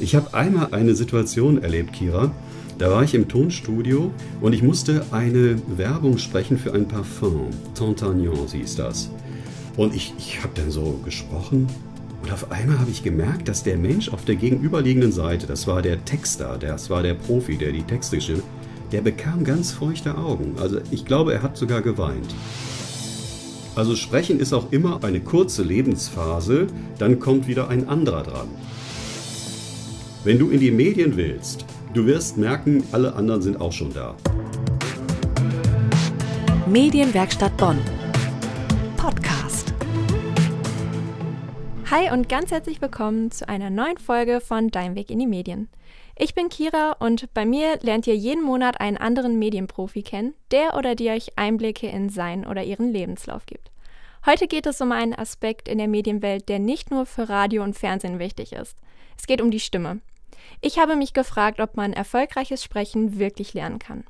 Ich habe einmal eine Situation erlebt, Kira. Da war ich im Tonstudio und ich musste eine Werbung sprechen für ein Parfum. Tantagnon hieß das. Und ich, ich habe dann so gesprochen und auf einmal habe ich gemerkt, dass der Mensch auf der gegenüberliegenden Seite, das war der Texter, das war der Profi, der die Texte schrieb, der bekam ganz feuchte Augen. Also ich glaube, er hat sogar geweint. Also sprechen ist auch immer eine kurze Lebensphase, dann kommt wieder ein anderer dran. Wenn du in die Medien willst, du wirst merken, alle anderen sind auch schon da. Medienwerkstatt Bonn. Podcast. Hi und ganz herzlich willkommen zu einer neuen Folge von Dein Weg in die Medien. Ich bin Kira und bei mir lernt ihr jeden Monat einen anderen Medienprofi kennen, der oder die euch Einblicke in seinen oder ihren Lebenslauf gibt. Heute geht es um einen Aspekt in der Medienwelt, der nicht nur für Radio und Fernsehen wichtig ist. Es geht um die Stimme. Ich habe mich gefragt, ob man erfolgreiches Sprechen wirklich lernen kann.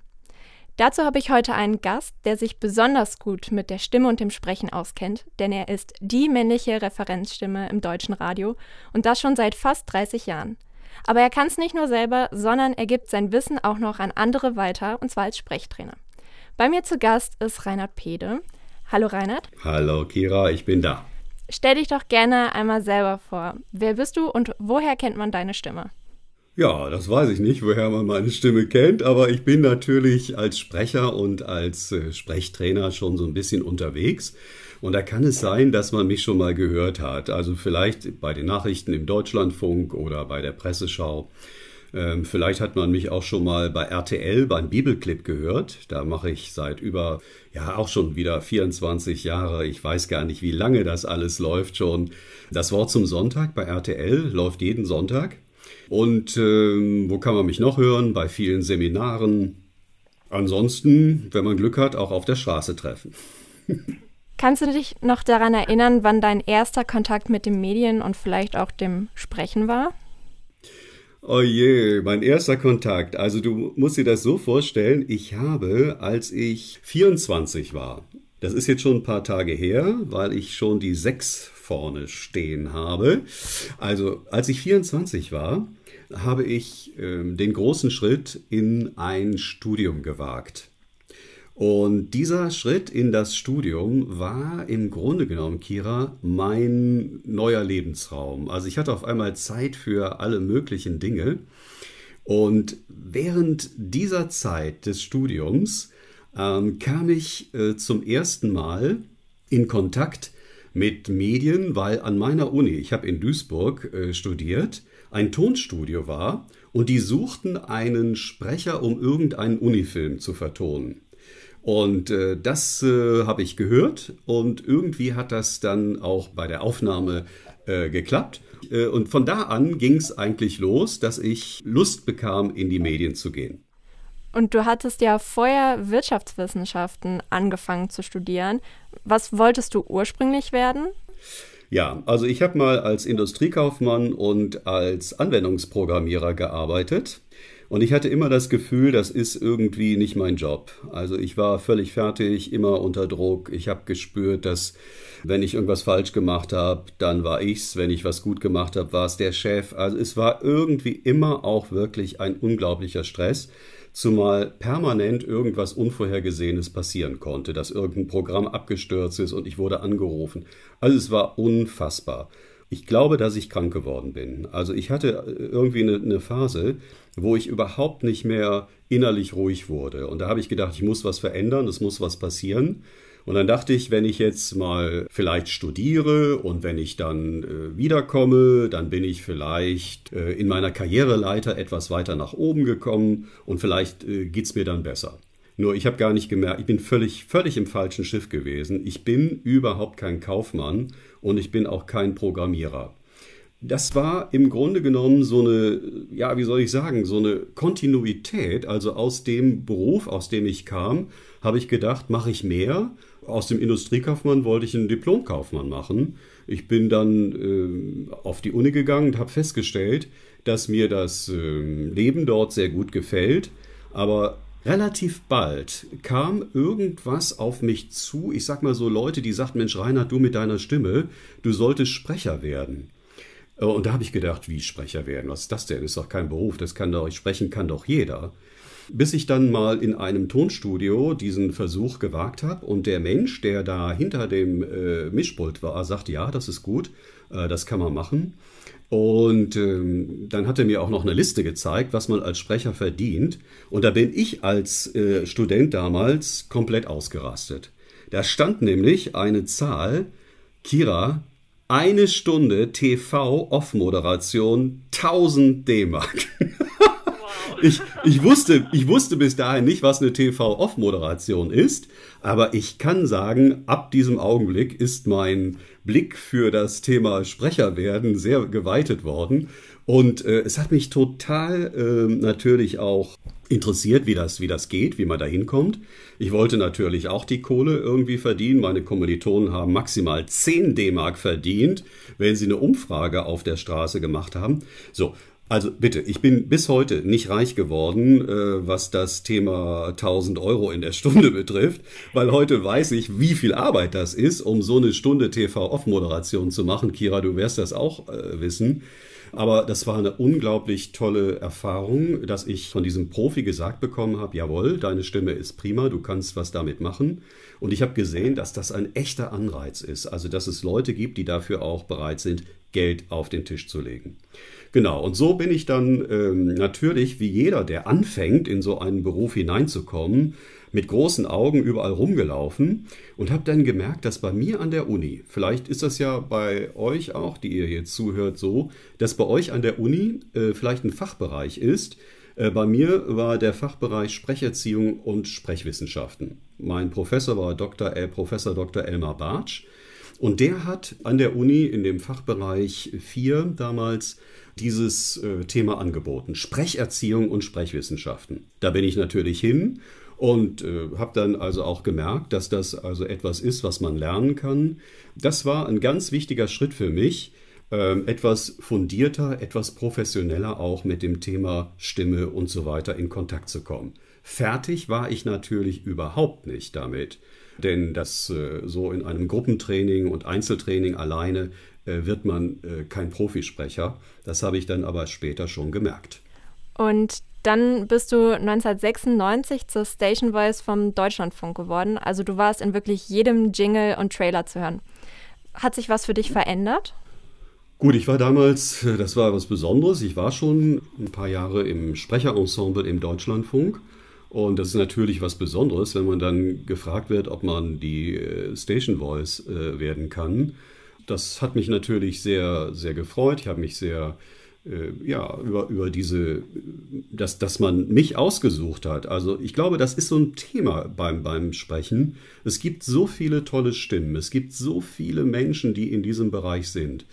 Dazu habe ich heute einen Gast, der sich besonders gut mit der Stimme und dem Sprechen auskennt, denn er ist die männliche Referenzstimme im deutschen Radio und das schon seit fast 30 Jahren. Aber er kann es nicht nur selber, sondern er gibt sein Wissen auch noch an andere weiter, und zwar als Sprechtrainer. Bei mir zu Gast ist Reinhard Pede. Hallo Reinhard. Hallo Kira, ich bin da. Stell dich doch gerne einmal selber vor. Wer bist du und woher kennt man deine Stimme? Ja, das weiß ich nicht, woher man meine Stimme kennt, aber ich bin natürlich als Sprecher und als äh, Sprechtrainer schon so ein bisschen unterwegs. Und da kann es sein, dass man mich schon mal gehört hat. Also vielleicht bei den Nachrichten im Deutschlandfunk oder bei der Presseschau. Ähm, vielleicht hat man mich auch schon mal bei RTL beim Bibelclip gehört. Da mache ich seit über, ja, auch schon wieder 24 Jahre. Ich weiß gar nicht, wie lange das alles läuft schon. Das Wort zum Sonntag bei RTL läuft jeden Sonntag. Und ähm, wo kann man mich noch hören? Bei vielen Seminaren. Ansonsten, wenn man Glück hat, auch auf der Straße treffen. Kannst du dich noch daran erinnern, wann dein erster Kontakt mit den Medien und vielleicht auch dem Sprechen war? Oh je, mein erster Kontakt. Also du musst dir das so vorstellen, ich habe, als ich 24 war, das ist jetzt schon ein paar Tage her, weil ich schon die sechs vorne stehen habe. Also als ich 24 war, habe ich äh, den großen Schritt in ein Studium gewagt. Und dieser Schritt in das Studium war im Grunde genommen, Kira, mein neuer Lebensraum. Also ich hatte auf einmal Zeit für alle möglichen Dinge. Und während dieser Zeit des Studiums ähm, kam ich äh, zum ersten Mal in Kontakt mit Medien, weil an meiner Uni, ich habe in Duisburg äh, studiert, ein Tonstudio war und die suchten einen Sprecher, um irgendeinen Unifilm zu vertonen. Und äh, das äh, habe ich gehört und irgendwie hat das dann auch bei der Aufnahme äh, geklappt. Äh, und von da an ging es eigentlich los, dass ich Lust bekam, in die Medien zu gehen. Und du hattest ja vorher Wirtschaftswissenschaften angefangen zu studieren. Was wolltest du ursprünglich werden? Ja, also ich habe mal als Industriekaufmann und als Anwendungsprogrammierer gearbeitet. Und ich hatte immer das Gefühl, das ist irgendwie nicht mein Job. Also ich war völlig fertig, immer unter Druck. Ich habe gespürt, dass wenn ich irgendwas falsch gemacht habe, dann war ich's. Wenn ich was gut gemacht habe, war es der Chef. Also es war irgendwie immer auch wirklich ein unglaublicher Stress zumal permanent irgendwas Unvorhergesehenes passieren konnte, dass irgendein Programm abgestürzt ist und ich wurde angerufen. Also es war unfassbar. Ich glaube, dass ich krank geworden bin. Also ich hatte äh, irgendwie eine, eine, Phase, wo ich überhaupt nicht mehr innerlich ruhig wurde. Und da habe ich gedacht, ich muss was verändern, es muss was passieren. Und dann dachte ich, wenn ich jetzt mal vielleicht studiere und wenn ich dann äh, wiederkomme, dann bin ich vielleicht äh, in meiner Karriereleiter etwas weiter nach oben gekommen und vielleicht äh, geht es mir dann besser. Nur ich habe gar nicht gemerkt, ich bin völlig, völlig im falschen Schiff gewesen. Ich bin überhaupt kein Kaufmann und ich bin auch kein Programmierer. Das war im Grunde genommen so eine, ja, wie soll ich sagen, so eine Kontinuität. Also aus dem Beruf, aus dem ich kam, habe ich gedacht, mache ich mehr aus dem Industriekaufmann wollte ich einen Diplomkaufmann machen. Ich bin dann äh, auf die Uni gegangen und habe festgestellt, dass mir das äh, Leben dort sehr gut gefällt. Aber relativ bald kam irgendwas auf mich zu. Ich sag mal so Leute, die sagten, Mensch, Reinhard, du mit deiner Stimme, du solltest Sprecher werden. Äh, und da habe ich gedacht, wie Sprecher werden? Was ist das denn? Das Ist doch kein Beruf. Das kann doch, sprechen kann doch jeder bis ich dann mal in einem Tonstudio diesen Versuch gewagt habe und der Mensch, der da hinter dem äh, Mischpult war, sagt, ja, das ist gut, äh, das kann man machen. Und ähm, dann hat er mir auch noch eine Liste gezeigt, was man als Sprecher verdient. Und da bin ich als äh, Student damals komplett ausgerastet. Da stand nämlich eine Zahl, Kira, eine Stunde TV-Off-Moderation, 1000 D-Mark. ich, ich, wusste, ich wusste bis dahin nicht, was eine TV-Off-Moderation ist, aber ich kann sagen, ab diesem Augenblick ist mein Blick für das Thema Sprecherwerden sehr geweitet worden. Und äh, es hat mich total äh, natürlich auch interessiert, wie das, wie das geht, wie man da hinkommt. Ich wollte natürlich auch die Kohle irgendwie verdienen. Meine Kommilitonen haben maximal 10 D-Mark verdient, wenn sie eine Umfrage auf der Straße gemacht haben. So, also bitte, ich bin bis heute nicht reich geworden, äh, was das Thema 1000 Euro in der Stunde betrifft, weil heute weiß ich, wie viel Arbeit das ist, um so eine Stunde TV-Off-Moderation zu machen. Kira, du wirst das auch äh, wissen. Aber das war eine unglaublich tolle Erfahrung, dass ich von diesem Profi gesagt bekommen habe, jawohl, deine Stimme ist prima, du kannst was damit machen. Und ich habe gesehen, dass das ein echter Anreiz ist. Also, dass es Leute gibt, die dafür auch bereit sind, Geld auf den Tisch zu legen. Genau, und so bin ich dann ähm, natürlich, wie jeder, der anfängt, in so einen Beruf hineinzukommen, mit großen Augen überall rumgelaufen und habe dann gemerkt, dass bei mir an der Uni, vielleicht ist das ja bei euch auch, die ihr jetzt zuhört, so, dass bei euch an der Uni äh, vielleicht ein Fachbereich ist. Äh, bei mir war der Fachbereich Sprecherziehung und Sprechwissenschaften. Mein Professor war Dr. Äh, Professor Dr. Elmar Bartsch. Und der hat an der Uni in dem Fachbereich 4 damals dieses äh, Thema angeboten. Sprecherziehung und Sprechwissenschaften. Da bin ich natürlich hin und äh, habe dann also auch gemerkt, dass das also etwas ist, was man lernen kann. Das war ein ganz wichtiger Schritt für mich, ähm, etwas fundierter, etwas professioneller auch mit dem Thema Stimme und so weiter in Kontakt zu kommen. Fertig war ich natürlich überhaupt nicht damit, denn das äh, so in einem Gruppentraining und Einzeltraining alleine äh, wird man äh, kein Profisprecher. Das habe ich dann aber später schon gemerkt. Und dann bist du 1996 zur Station Voice vom Deutschlandfunk geworden. Also du warst in wirklich jedem Jingle und Trailer zu hören. Hat sich was für dich verändert? Gut, ich war damals, äh, das war was Besonderes, ich war schon ein paar Jahre im Sprecherensemble im Deutschlandfunk. Und das ist natürlich was Besonderes, wenn man dann gefragt wird, ob man die äh, Station Voice äh, werden kann. Das hat mich natürlich sehr, sehr gefreut. Ich habe mich sehr äh, ja, über, über diese, dass, dass man mich ausgesucht hat. Also ich glaube, das ist so ein Thema beim, beim Sprechen. Es gibt so viele tolle Stimmen, es gibt so viele Menschen, die in diesem Bereich sind.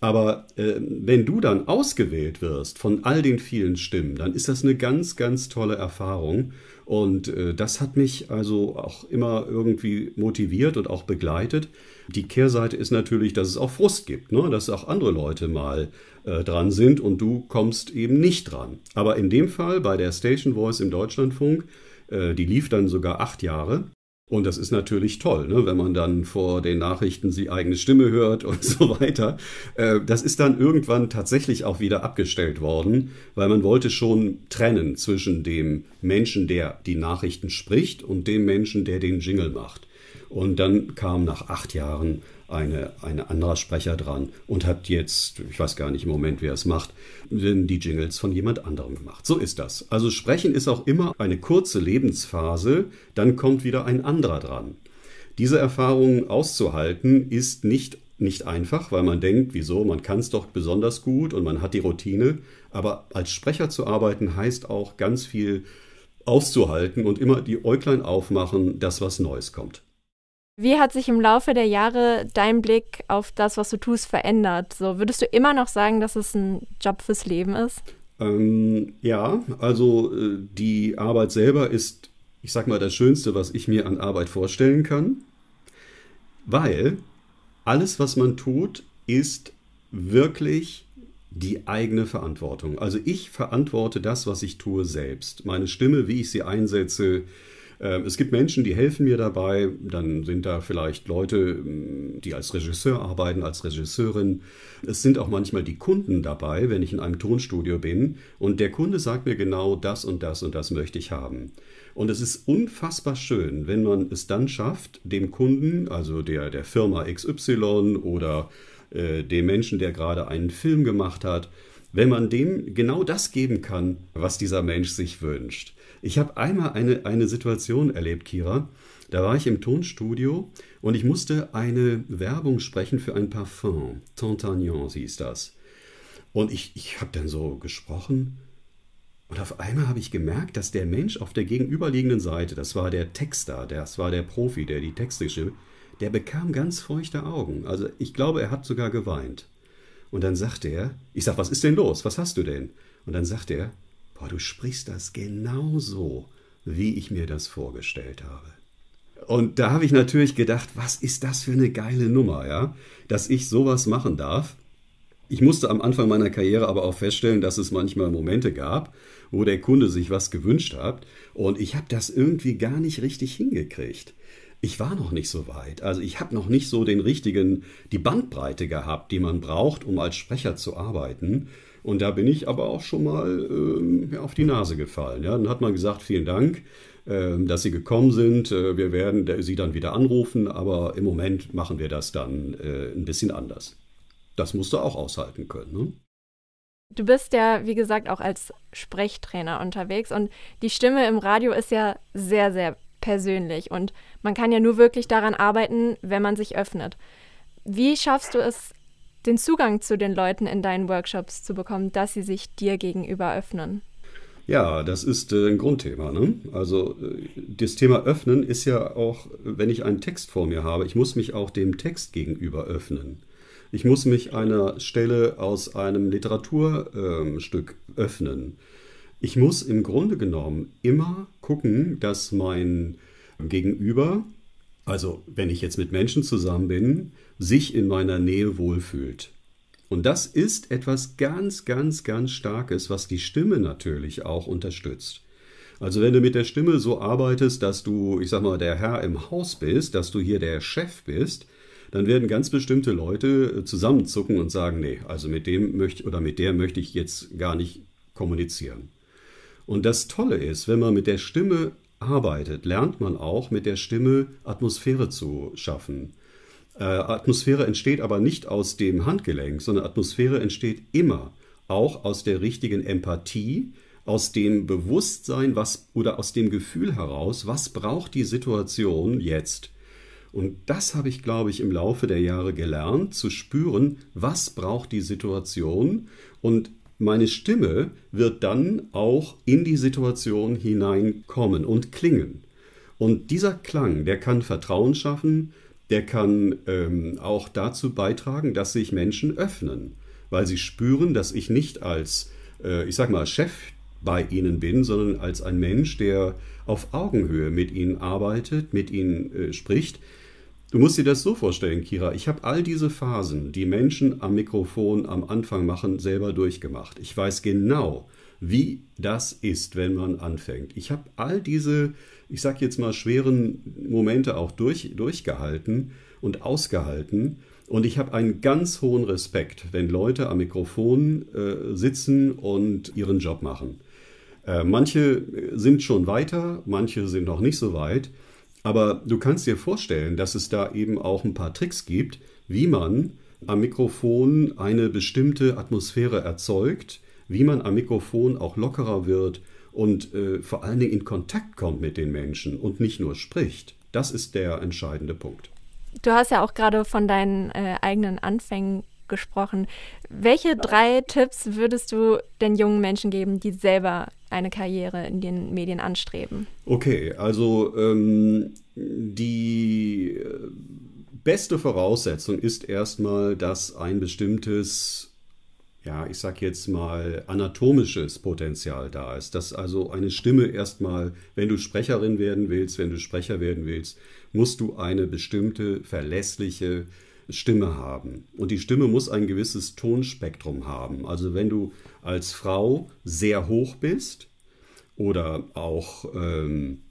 Aber äh, wenn du dann ausgewählt wirst von all den vielen Stimmen, dann ist das eine ganz, ganz tolle Erfahrung. Und äh, das hat mich also auch immer irgendwie motiviert und auch begleitet. Die Kehrseite ist natürlich, dass es auch Frust gibt, ne? dass auch andere Leute mal äh, dran sind und du kommst eben nicht dran. Aber in dem Fall bei der Station Voice im Deutschlandfunk, äh, die lief dann sogar acht Jahre, und das ist natürlich toll, ne? wenn man dann vor den Nachrichten die eigene Stimme hört und so weiter. Äh, das ist dann irgendwann tatsächlich auch wieder abgestellt worden, weil man wollte schon trennen zwischen dem Menschen, der die Nachrichten spricht und dem Menschen, der den Jingle macht. Und dann kam nach acht Jahren eine, eine anderer Sprecher dran und hat jetzt, ich weiß gar nicht im Moment, wer es macht, die Jingles von jemand anderem gemacht. So ist das. Also Sprechen ist auch immer eine kurze Lebensphase, dann kommt wieder ein anderer dran. Diese Erfahrung auszuhalten ist nicht nicht einfach, weil man denkt, wieso, man kann es doch besonders gut und man hat die Routine. Aber als Sprecher zu arbeiten heißt auch ganz viel auszuhalten und immer die Äuglein aufmachen, dass was Neues kommt. Wie hat sich im Laufe der Jahre dein Blick auf das, was du tust, verändert? So, würdest du immer noch sagen, dass es ein Job fürs Leben ist? Ähm, ja, also äh, die Arbeit selber ist, ich sag mal, das Schönste, was ich mir an Arbeit vorstellen kann, weil alles, was man tut, ist wirklich die eigene Verantwortung. Also ich verantworte das, was ich tue, selbst. Meine Stimme, wie ich sie einsetze, ähm, es gibt Menschen, die helfen mir dabei. Dann sind da vielleicht Leute, mm, die als Regisseur arbeiten, als Regisseurin. Es sind auch manchmal die Kunden dabei, wenn ich in einem Tonstudio bin. Und der Kunde sagt mir genau das und das und das möchte ich haben. Und es ist unfassbar schön, wenn man es dann schafft, dem Kunden, also der, der Firma XY oder äh, dem Menschen, der gerade einen Film gemacht hat, wenn man dem genau das geben kann, was dieser Mensch sich wünscht. Ich habe einmal eine, eine Situation erlebt, Kira. Da war ich im Tonstudio und ich musste eine Werbung sprechen für ein Parfum. Tantagnon hieß das. Und ich, ich habe dann so gesprochen und auf einmal habe ich gemerkt, dass der Mensch auf der gegenüberliegenden Seite, das war der Texter, das war der Profi, der die Texte geschrieben der bekam ganz feuchte Augen. Also ich glaube, er hat sogar geweint. Und dann sagte er, ich sag, was ist denn los? Was hast du denn? Und dann sagte er, boah, du sprichst das genauso, wie ich mir das vorgestellt habe. Und da habe ich natürlich gedacht, was ist das für eine geile Nummer, ja, dass ich sowas machen darf. Ich musste am Anfang meiner Karriere aber auch feststellen, dass es manchmal Momente gab, wo der Kunde sich was gewünscht hat und ich habe das irgendwie gar nicht richtig hingekriegt. Ich war noch nicht so weit, also ich habe noch nicht so den richtigen, die Bandbreite gehabt, die man braucht, um als Sprecher zu arbeiten. Und da bin ich aber auch schon mal ähm, auf die Nase gefallen. Ja. Dann hat man gesagt, vielen Dank, äh, dass Sie gekommen sind. Äh, wir werden Sie dann wieder anrufen, aber im Moment machen wir das dann äh, ein bisschen anders. Das musst du auch aushalten können. Ne? Du bist ja, wie gesagt, auch als Sprechtrainer unterwegs und die Stimme im Radio ist ja sehr, sehr persönlich und man kann ja nur wirklich daran arbeiten, wenn man sich öffnet. Wie schaffst du es, den Zugang zu den Leuten in deinen Workshops zu bekommen, dass sie sich dir gegenüber öffnen? Ja, das ist äh, ein Grundthema. Ne? Also äh, das Thema Öffnen ist ja auch, wenn ich einen Text vor mir habe, ich muss mich auch dem Text gegenüber öffnen. Ich muss mich einer Stelle aus einem Literaturstück ähm, öffnen. Ich muss im Grunde genommen immer gucken, dass mein Gegenüber also wenn ich jetzt mit Menschen zusammen bin, sich in meiner Nähe wohlfühlt. Und das ist etwas ganz, ganz, ganz Starkes, was die Stimme natürlich auch unterstützt. Also wenn du mit der Stimme so arbeitest, dass du, ich sag mal, der Herr im Haus bist, dass du hier der Chef bist, dann werden ganz bestimmte Leute äh, zusammenzucken und sagen, nee, also mit dem möchte oder mit der möchte ich jetzt gar nicht kommunizieren. Und das Tolle ist, wenn man mit der Stimme arbeitet, lernt man auch mit der Stimme Atmosphäre zu schaffen. Äh, Atmosphäre entsteht aber nicht aus dem Handgelenk, sondern Atmosphäre entsteht immer auch aus der richtigen Empathie, aus dem Bewusstsein, was oder aus dem Gefühl heraus, was braucht die Situation jetzt. Und das habe ich, glaube ich, im Laufe der Jahre gelernt, zu spüren, was braucht die Situation und meine Stimme wird dann auch in die Situation hineinkommen und klingen. Und dieser Klang, der kann Vertrauen schaffen, der kann ähm, auch dazu beitragen, dass sich Menschen öffnen, weil sie spüren, dass ich nicht als, äh, ich sag mal, Chef bei ihnen bin, sondern als ein Mensch, der auf Augenhöhe mit ihnen arbeitet, mit ihnen äh, spricht, Du musst dir das so vorstellen, Kira. Ich habe all diese Phasen, die Menschen am Mikrofon am Anfang machen, selber durchgemacht. Ich weiß genau, wie das ist, wenn man anfängt. Ich habe all diese, ich sage jetzt mal, schweren Momente auch durch, durchgehalten und ausgehalten. Und ich habe einen ganz hohen Respekt, wenn Leute am Mikrofon äh, sitzen und ihren Job machen. Äh, manche sind schon weiter, manche sind noch nicht so weit. Aber du kannst dir vorstellen, dass es da eben auch ein paar Tricks gibt, wie man am Mikrofon eine bestimmte Atmosphäre erzeugt, wie man am Mikrofon auch lockerer wird und äh, vor allen Dingen in Kontakt kommt mit den Menschen und nicht nur spricht. Das ist der entscheidende Punkt. Du hast ja auch gerade von deinen äh, eigenen Anfängen gesprochen. Welche drei Tipps würdest du den jungen Menschen geben, die selber eine Karriere in den Medien anstreben? Okay, also ähm, die äh, beste Voraussetzung ist erstmal, dass ein bestimmtes ja, ich sag jetzt mal, anatomisches Potenzial da ist. Dass also eine Stimme erstmal, wenn du Sprecherin werden willst, wenn du Sprecher werden willst, musst du eine bestimmte verlässliche Stimme haben. Und die Stimme muss ein gewisses Tonspektrum haben. Also wenn du als Frau sehr hoch bist oder auch ähm,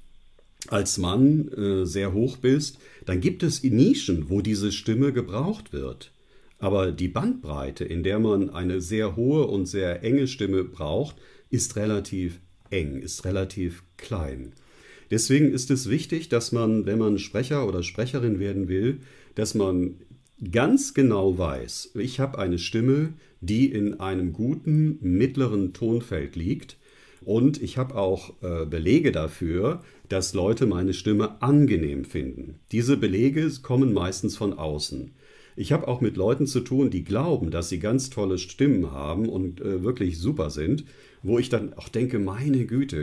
als Mann äh, sehr hoch bist, dann gibt es Nischen, wo diese Stimme gebraucht wird. Aber die Bandbreite, in der man eine sehr hohe und sehr enge Stimme braucht, ist relativ eng, ist relativ klein. Deswegen ist es wichtig, dass man, wenn man Sprecher oder Sprecherin werden will, dass man ganz genau weiß, ich habe eine Stimme, die in einem guten mittleren Tonfeld liegt und ich habe auch äh, Belege dafür, dass Leute meine Stimme angenehm finden. Diese Belege kommen meistens von außen. Ich habe auch mit Leuten zu tun, die glauben, dass sie ganz tolle Stimmen haben und äh, wirklich super sind, wo ich dann auch denke, meine Güte,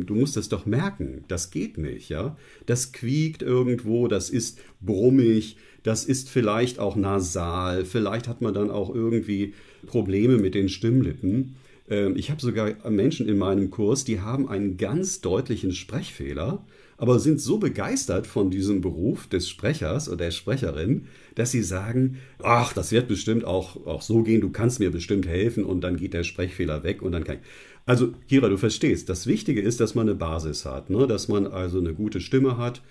äh, du musst es doch merken, das geht nicht, ja? Das quiekt irgendwo, das ist brummig, das ist vielleicht auch nasal, vielleicht hat man dann auch irgendwie Probleme mit den Stimmlippen. Ähm, ich habe sogar Menschen in meinem Kurs, die haben einen ganz deutlichen Sprechfehler, aber sind so begeistert von diesem Beruf des Sprechers oder der Sprecherin, dass sie sagen, ach, das wird bestimmt auch, auch so gehen, du kannst mir bestimmt helfen und dann geht der Sprechfehler weg und dann kann ich. Also, Kira, du verstehst, das Wichtige ist, dass man eine Basis hat, ne? dass man also eine gute Stimme hat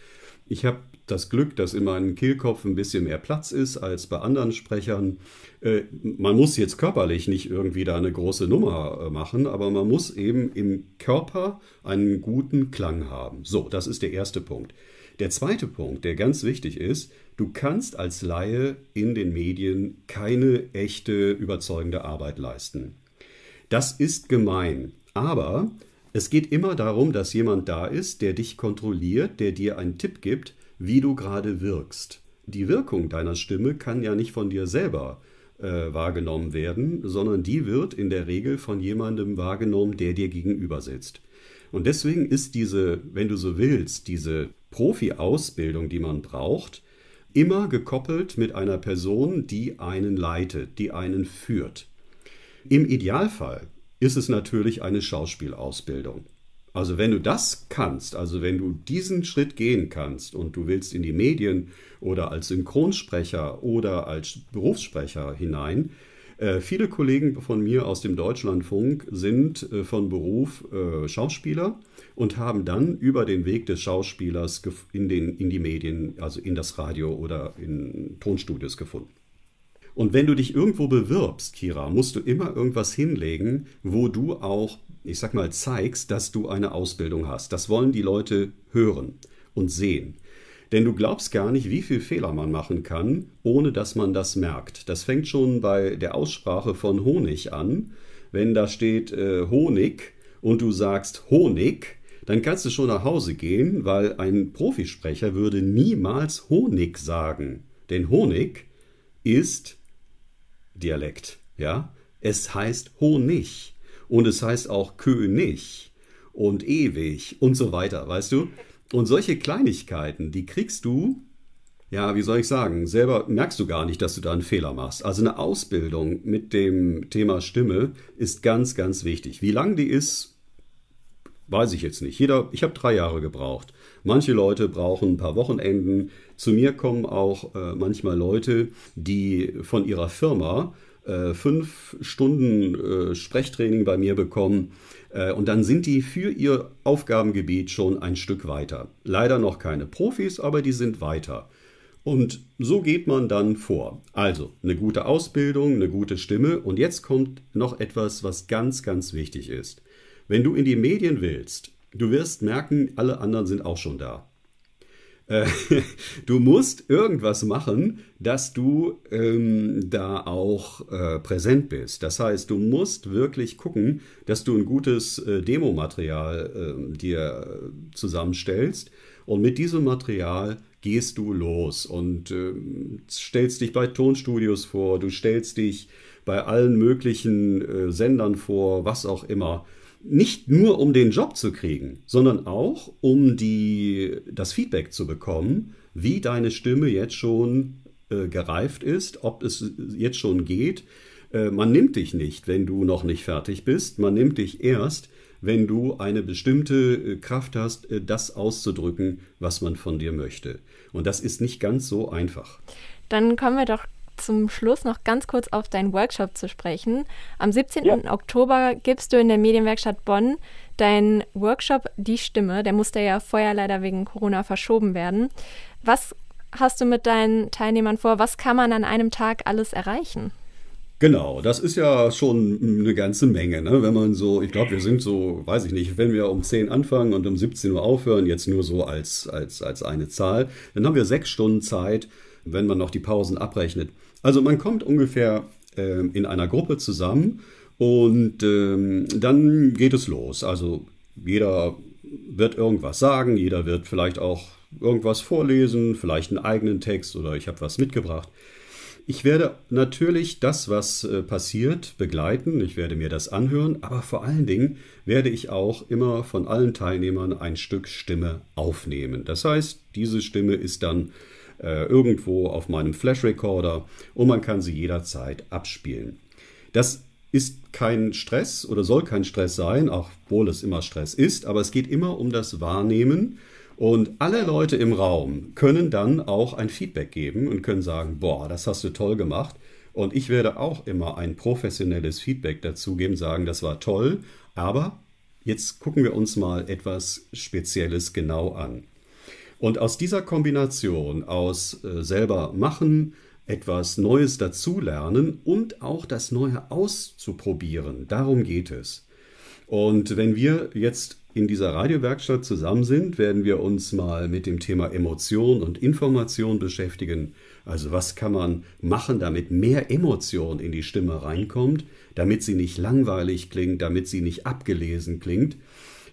ich habe das Glück, dass in meinem Kehlkopf ein bisschen mehr Platz ist als bei anderen Sprechern. Äh, man muss jetzt körperlich nicht irgendwie da eine große Nummer äh, machen, aber man muss eben im Körper einen guten Klang haben. So, das ist der erste Punkt. Der zweite Punkt, der ganz wichtig ist, du kannst als Laie in den Medien keine echte, überzeugende Arbeit leisten. Das ist gemein, aber es geht immer darum, dass jemand da ist, der dich kontrolliert, der dir einen Tipp gibt, wie du gerade wirkst. Die Wirkung deiner Stimme kann ja nicht von dir selber äh, wahrgenommen werden, sondern die wird in der Regel von jemandem wahrgenommen, der dir gegenüber sitzt. Und deswegen ist diese, wenn du so willst, diese Profi-Ausbildung, die man braucht, immer gekoppelt mit einer Person, die einen leitet, die einen führt. Im Idealfall ist es natürlich eine Schauspielausbildung. Also wenn du das kannst, also wenn du diesen Schritt gehen kannst und du willst in die Medien oder als Synchronsprecher oder als Berufssprecher hinein, äh, viele Kollegen von mir aus dem Deutschlandfunk sind äh, von Beruf äh, Schauspieler und haben dann über den Weg des Schauspielers in, den, in die Medien, also in das Radio oder in Tonstudios gefunden. Und wenn du dich irgendwo bewirbst, Kira, musst du immer irgendwas hinlegen, wo du auch, ich sag mal, zeigst, dass du eine Ausbildung hast. Das wollen die Leute hören und sehen. Denn du glaubst gar nicht, wie viel Fehler man machen kann, ohne dass man das merkt. Das fängt schon bei der Aussprache von Honig an. Wenn da steht äh, Honig und du sagst Honig, dann kannst du schon nach Hause gehen, weil ein Profisprecher würde niemals Honig sagen. Denn Honig ist Dialekt. Ja? Es heißt Honig und es heißt auch König und ewig und so weiter, weißt du? Und solche Kleinigkeiten, die kriegst du, ja, wie soll ich sagen, selber merkst du gar nicht, dass du da einen Fehler machst. Also eine Ausbildung mit dem Thema Stimme ist ganz, ganz wichtig. Wie lang die ist, weiß ich jetzt nicht. Jeder, ich habe drei Jahre gebraucht. Manche Leute brauchen ein paar Wochenenden, zu mir kommen auch äh, manchmal Leute, die von ihrer Firma äh, fünf Stunden äh, Sprechtraining bei mir bekommen. Äh, und dann sind die für ihr Aufgabengebiet schon ein Stück weiter. Leider noch keine Profis, aber die sind weiter. Und so geht man dann vor. Also eine gute Ausbildung, eine gute Stimme. Und jetzt kommt noch etwas, was ganz, ganz wichtig ist. Wenn du in die Medien willst, du wirst merken, alle anderen sind auch schon da. Äh, du musst irgendwas machen, dass du ähm, da auch äh, präsent bist. Das heißt, du musst wirklich gucken, dass du ein gutes äh, Demomaterial ähm, dir zusammenstellst. Und mit diesem Material gehst du los und ähm, stellst dich bei Tonstudios vor, du stellst dich bei allen möglichen äh, Sendern vor, was auch immer nicht nur um den Job zu kriegen, sondern auch um die, das Feedback zu bekommen, wie deine Stimme jetzt schon äh, gereift ist, ob es jetzt schon geht. Äh, man nimmt dich nicht, wenn du noch nicht fertig bist. Man nimmt dich erst, wenn du eine bestimmte äh, Kraft hast, äh, das auszudrücken, was man von dir möchte. Und das ist nicht ganz so einfach. Dann kommen wir doch zum Schluss noch ganz kurz auf deinen Workshop zu sprechen. Am 17. Ja. Oktober gibst du in der Medienwerkstatt Bonn deinen Workshop Die Stimme. Der musste ja vorher leider wegen Corona verschoben werden. Was hast du mit deinen Teilnehmern vor? Was kann man an einem Tag alles erreichen? Genau, das ist ja schon eine ganze Menge, ne? wenn man so, ich glaube, wir sind so, weiß ich nicht, wenn wir um 10 anfangen und um 17 Uhr aufhören, jetzt nur so als, als, als eine Zahl, dann haben wir sechs Stunden Zeit, wenn man noch die Pausen abrechnet. Also man kommt ungefähr äh, in einer Gruppe zusammen und ähm, dann geht es los. Also jeder wird irgendwas sagen, jeder wird vielleicht auch irgendwas vorlesen, vielleicht einen eigenen Text oder ich habe was mitgebracht. Ich werde natürlich das, was äh, passiert, begleiten. Ich werde mir das anhören, aber vor allen Dingen werde ich auch immer von allen Teilnehmern ein Stück Stimme aufnehmen. Das heißt, diese Stimme ist dann äh, irgendwo auf meinem Flash Recorder und man kann sie jederzeit abspielen. Das ist kein Stress oder soll kein Stress sein, obwohl es immer Stress ist, aber es geht immer um das Wahrnehmen. Und alle Leute im Raum können dann auch ein Feedback geben und können sagen, boah, das hast du toll gemacht. Und ich werde auch immer ein professionelles Feedback dazu geben, sagen, das war toll, aber jetzt gucken wir uns mal etwas Spezielles genau an. Und aus dieser Kombination aus äh, selber machen, etwas Neues dazulernen und auch das Neue auszuprobieren, darum geht es. Und wenn wir jetzt in dieser Radiowerkstatt zusammen sind, werden wir uns mal mit dem Thema Emotion und Information beschäftigen. Also was kann man machen, damit mehr Emotion in die Stimme reinkommt, damit sie nicht langweilig klingt, damit sie nicht abgelesen klingt.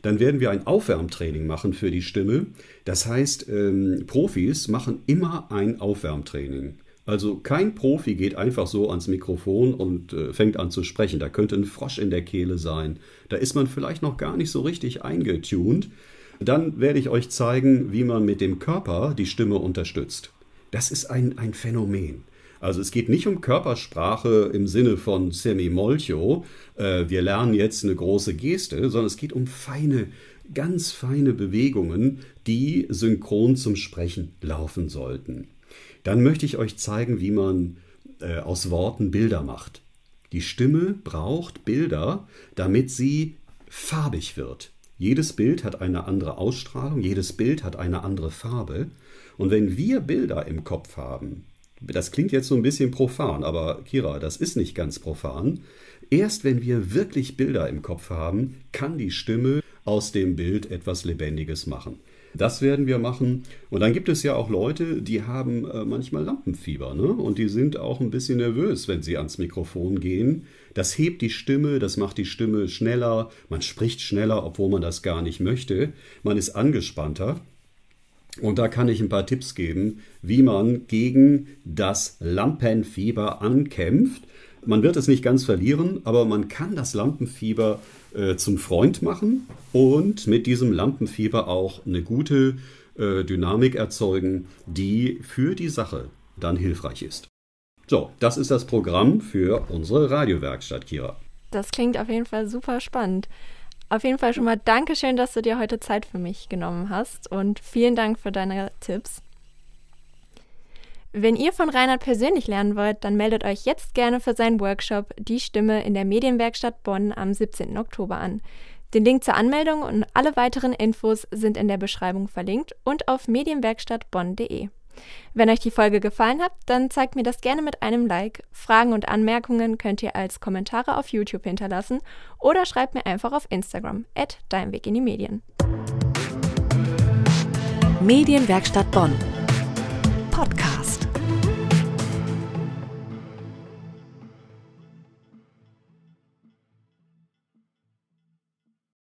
Dann werden wir ein Aufwärmtraining machen für die Stimme. Das heißt, ähm, Profis machen immer ein Aufwärmtraining. Also kein Profi geht einfach so ans Mikrofon und äh, fängt an zu sprechen. Da könnte ein Frosch in der Kehle sein. Da ist man vielleicht noch gar nicht so richtig eingetuned. Dann werde ich euch zeigen, wie man mit dem Körper die Stimme unterstützt. Das ist ein, ein Phänomen. Also es geht nicht um Körpersprache im Sinne von Semimolcho, äh, wir lernen jetzt eine große Geste, sondern es geht um feine, ganz feine Bewegungen, die synchron zum Sprechen laufen sollten. Dann möchte ich euch zeigen, wie man äh, aus Worten Bilder macht. Die Stimme braucht Bilder, damit sie farbig wird. Jedes Bild hat eine andere Ausstrahlung, jedes Bild hat eine andere Farbe. Und wenn wir Bilder im Kopf haben, das klingt jetzt so ein bisschen profan, aber Kira, das ist nicht ganz profan. Erst wenn wir wirklich Bilder im Kopf haben, kann die Stimme aus dem Bild etwas Lebendiges machen. Das werden wir machen. Und dann gibt es ja auch Leute, die haben äh, manchmal Lampenfieber, ne? Und die sind auch ein bisschen nervös, wenn sie ans Mikrofon gehen. Das hebt die Stimme, das macht die Stimme schneller, man spricht schneller, obwohl man das gar nicht möchte. Man ist angespannter. Und da kann ich ein paar Tipps geben, wie man gegen das Lampenfieber ankämpft. Man wird es nicht ganz verlieren, aber man kann das Lampenfieber äh, zum Freund machen und mit diesem Lampenfieber auch eine gute äh, Dynamik erzeugen, die für die Sache dann hilfreich ist. So, das ist das Programm für unsere Radiowerkstatt, Kira. Das klingt auf jeden Fall super spannend. Auf jeden Fall schon mal Dankeschön, dass du dir heute Zeit für mich genommen hast und vielen Dank für deine Tipps. Wenn ihr von Reinhard persönlich lernen wollt, dann meldet euch jetzt gerne für seinen Workshop Die Stimme in der Medienwerkstatt Bonn am 17. Oktober an. Den Link zur Anmeldung und alle weiteren Infos sind in der Beschreibung verlinkt und auf medienwerkstattbonn.de. Wenn euch die Folge gefallen hat, dann zeigt mir das gerne mit einem Like. Fragen und Anmerkungen könnt ihr als Kommentare auf YouTube hinterlassen oder schreibt mir einfach auf Instagram, at Deinweg in die Medien. Medienwerkstatt Bonn. Podcast.